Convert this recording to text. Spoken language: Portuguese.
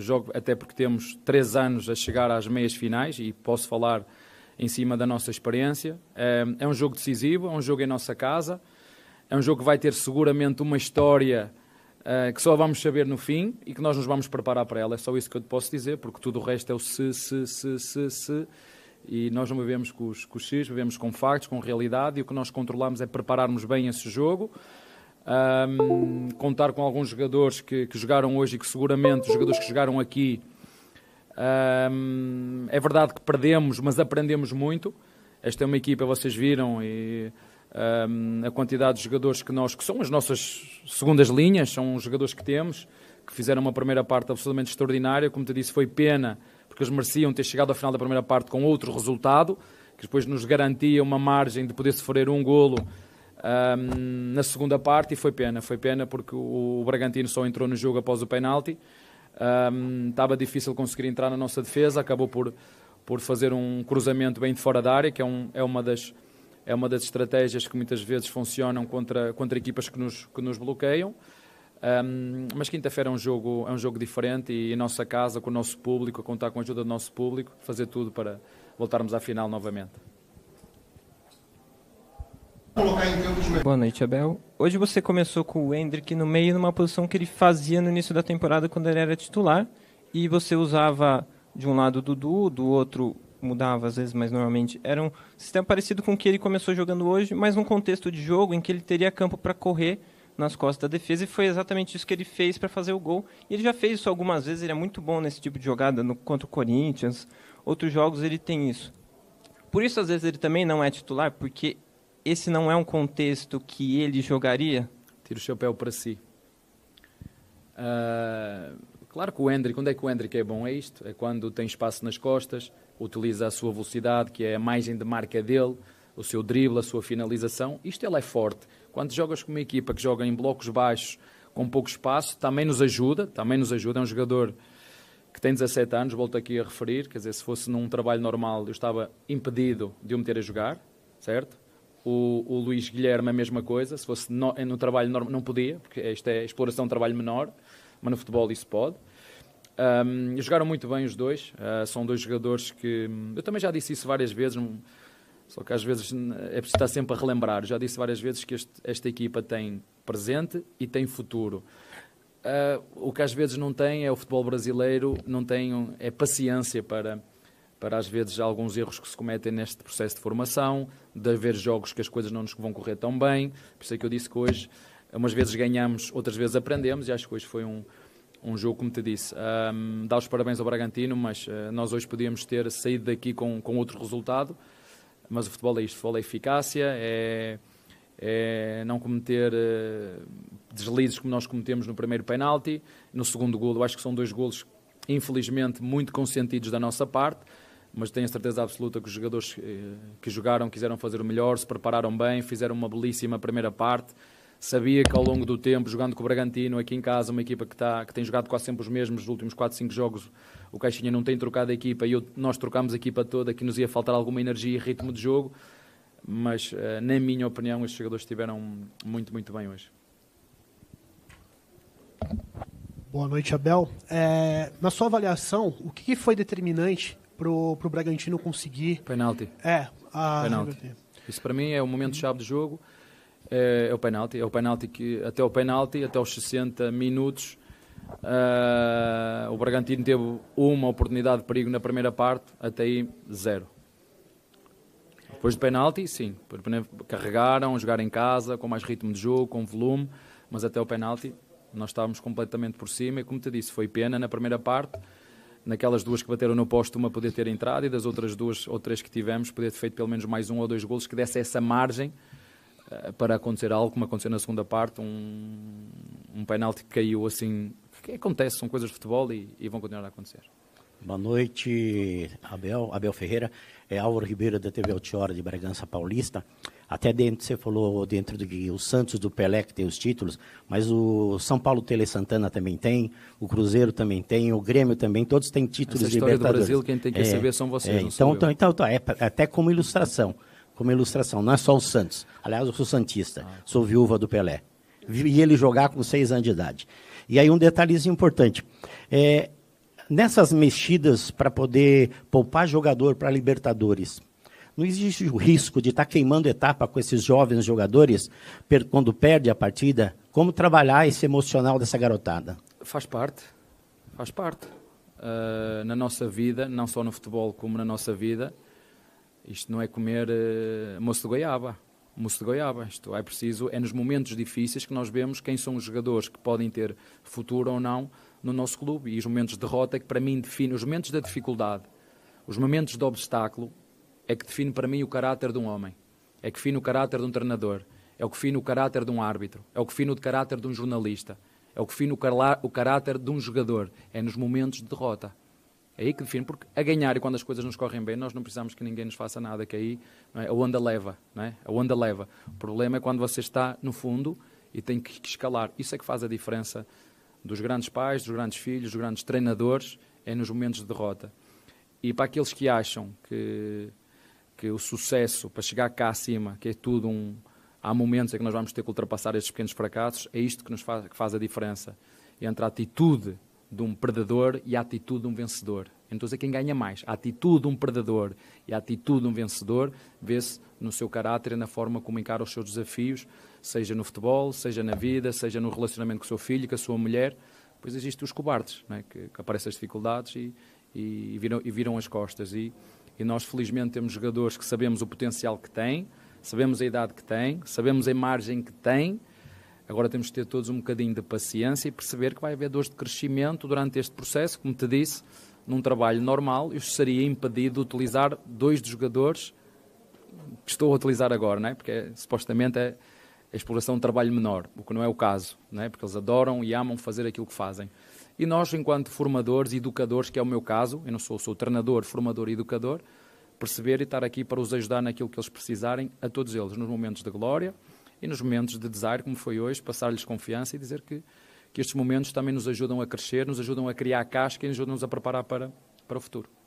jogo, até porque temos três anos a chegar às meias finais e posso falar em cima da nossa experiência. Eh, é um jogo decisivo, é um jogo em nossa casa, é um jogo que vai ter seguramente uma história eh, que só vamos saber no fim e que nós nos vamos preparar para ela. É só isso que eu te posso dizer, porque tudo o resto é o se, se, se, se, se. E nós não vivemos com os, com os X, vivemos com factos, com realidade, e o que nós controlamos é prepararmos bem esse jogo um, contar com alguns jogadores que, que, jogaram hoje e que seguramente os jogadores que jogaram aqui. Um, é verdade que perdemos, mas aprendemos muito. Esta é uma equipa, vocês viram, e um, a quantidade de jogadores que nós, que são as nossas segundas linhas, são os jogadores que temos, que fizeram uma primeira parte absolutamente extraordinária. Como te disse, foi pena, porque eles mereciam ter chegado ao final da primeira parte com outro resultado, que depois nos garantia uma margem de poder sofrer um golo um, na segunda parte e foi pena. Foi pena porque o, o Bragantino só entrou no jogo após o penalti. Um, estava difícil conseguir entrar na nossa defesa, acabou por, por fazer um cruzamento bem de fora da área, que é, um, é, uma, das, é uma das estratégias que muitas vezes funcionam contra, contra equipas que nos, que nos bloqueiam. Um, mas quinta-feira é um jogo é um jogo diferente e em nossa casa com o nosso público a contar com a ajuda do nosso público fazer tudo para voltarmos à final novamente. Boa noite, Abel. Hoje você começou com o Hendrick no meio numa posição que ele fazia no início da temporada quando ele era titular. E você usava de um lado o Dudu, do outro mudava às vezes, mas normalmente era um sistema parecido com o que ele começou jogando hoje, mas num contexto de jogo em que ele teria campo para correr nas costas da defesa e foi exatamente isso que ele fez para fazer o gol. E ele já fez isso algumas vezes, ele é muito bom nesse tipo de jogada no, contra o Corinthians, outros jogos ele tem isso. Por isso às vezes ele também não é titular, porque esse não é um contexto que ele jogaria? Tira o chapéu para si. Uh, claro que o Hendrick, quando é que o Hendrick é bom? É isto, é quando tem espaço nas costas, utiliza a sua velocidade, que é a margem de marca dele, o seu drible, a sua finalização. Isto ele é forte. Quando jogas com uma equipa que joga em blocos baixos, com pouco espaço, também nos ajuda, também nos ajuda. É um jogador que tem 17 anos, volto aqui a referir, quer dizer, se fosse num trabalho normal, eu estava impedido de o meter a jogar, certo? O, o Luís Guilherme, a mesma coisa. Se fosse no, no trabalho normal, não podia, porque isto é exploração de trabalho menor, mas no futebol isso pode. Um, jogaram muito bem os dois. Uh, são dois jogadores que. Hum, eu também já disse isso várias vezes, hum, só que às vezes hum, é preciso estar sempre a relembrar. Já disse várias vezes que este, esta equipa tem presente e tem futuro. Uh, o que às vezes não tem é o futebol brasileiro, não tem é paciência para para às vezes alguns erros que se cometem neste processo de formação, de haver jogos que as coisas não nos vão correr tão bem. Por isso é que eu disse que hoje, umas vezes ganhamos, outras vezes aprendemos, e acho que hoje foi um, um jogo, como te disse. Um, dá os parabéns ao Bragantino, mas uh, nós hoje podíamos ter saído daqui com, com outro resultado. Mas o futebol é isto: futebol é eficácia, é, é não cometer uh, deslizes como nós cometemos no primeiro penalti, no segundo golo. Acho que são dois golos, infelizmente, muito consentidos da nossa parte mas tenho a certeza absoluta que os jogadores eh, que jogaram quiseram fazer o melhor, se prepararam bem, fizeram uma belíssima primeira parte. Sabia que ao longo do tempo, jogando com o Bragantino, aqui em casa, uma equipa que, está que tem jogado quase sempre os mesmos, nos últimos 4, 5 jogos, o Caixinha não tem trocado a equipa e eu, nós trocámos a equipa toda, que nos ia faltar alguma energia e ritmo de jogo. Mas, eh, na minha opinião, estes jogadores estiveram muito, muito bem hoje. Boa noite, Abel. É, na sua avaliação, o que foi determinante pro, pro Bragantino conseguir. Penalti. É, a penalti. Isso para mim é o momento chave do jogo. É, é, o penalti, é o penalti que até o penalti, até os 60 minutos, uh, o Bragantino teve uma oportunidade de perigo na primeira parte, até aí zero. Depois do penalti, sim, carregaram, jogaram em casa, com mais ritmo de jogo, com volume, mas até o penalti nós estávamos completamente por cima e como te disse, foi pena na primeira parte naquelas duas que bateram no posto, uma poder ter entrado e das outras duas ou três que tivemos, poder ter feito pelo menos mais um ou dois golos que desse essa margem uh, para acontecer algo, como aconteceu na segunda parte, um, um penalti que caiu assim. Que acontece, são coisas de futebol e, e vão continuar a acontecer. Boa noite, Abel, Abel Ferreira. É Álvaro Ribeiro da TV Altiora de Bragança Paulista. Até dentro, você falou dentro do de, Santos do Pelé que tem os títulos, mas o São Paulo Tele Santana também tem, o Cruzeiro também tem, o Grêmio também, todos têm títulos Essa história libertadores. do Brasil, quem tem que receber são vocês. É, então, então, então, então, é até como ilustração, como ilustração, não é só o Santos. Aliás, eu sou santista, ah. sou viúva do Pelé. e ele jogar com seis anos de idade. E aí um detalhezinho importante. É, nessas mexidas para poder poupar jogador para Libertadores, não existe o risco de estar tá queimando etapa com esses jovens jogadores quando perde a partida? Como trabalhar esse emocional dessa garotada? Faz parte, faz parte. Uh, na nossa vida, não só no futebol, como na nossa vida, isto não é comer uh, moço de goiaba. Moço de goiaba, isto é preciso, é nos momentos difíceis que nós vemos quem são os jogadores que podem ter futuro ou não no nosso clube. E os momentos de derrota que para mim definem os momentos da dificuldade, os momentos de obstáculo, é que define para mim o caráter de um homem, é que define o caráter de um treinador, é o que define o caráter de um árbitro, é o que define o caráter de um jornalista, é o que define o, o caráter de um jogador, é nos momentos de derrota. É aí que define, porque a ganhar e quando as coisas nos correm bem, nós não precisamos que ninguém nos faça nada, que aí é? a onda leva, não é? A onda leva. O problema é quando você está no fundo e tem que escalar. Isso é que faz a diferença dos grandes pais, dos grandes filhos, dos grandes treinadores, é nos momentos de derrota. E para aqueles que acham que que o sucesso para chegar cá acima, que é tudo um. Há momentos em que nós vamos ter que ultrapassar estes pequenos fracassos, é isto que nos faz, que faz a diferença entre a atitude de um perdedor e a atitude de um vencedor. Então, é quem ganha mais. A atitude de um perdedor e a atitude de um vencedor vê-se no seu caráter e na forma como encara os seus desafios, seja no futebol, seja na vida, seja no relacionamento com o seu filho, com a sua mulher. Pois existem os cobardes, é? que, que, aparecem as dificuldades e, e, viram, e viram as costas. E, e nós, felizmente, temos jogadores que sabemos o potencial que têm, sabemos a idade que têm, sabemos a margem que têm. Agora temos que ter todos um bocadinho de paciência e perceber que vai haver dores de crescimento durante este processo, como te disse, num trabalho normal, eu seria impedido de utilizar dois dos jogadores que estou a utilizar agora, não é? porque é, supostamente é, a exploração de trabalho menor, o que não é o caso, né? porque eles adoram e amam fazer aquilo que fazem. E nós, enquanto formadores e educadores, que é o meu caso, eu não sou, sou treinador, formador e educador, perceber e estar aqui para os ajudar naquilo que eles precisarem, a todos eles, nos momentos de glória e nos momentos de desaire, como foi hoje, passar-lhes confiança e dizer que, que estes momentos também nos ajudam a crescer, nos ajudam a criar casca e nos ajudam a preparar para, para o futuro.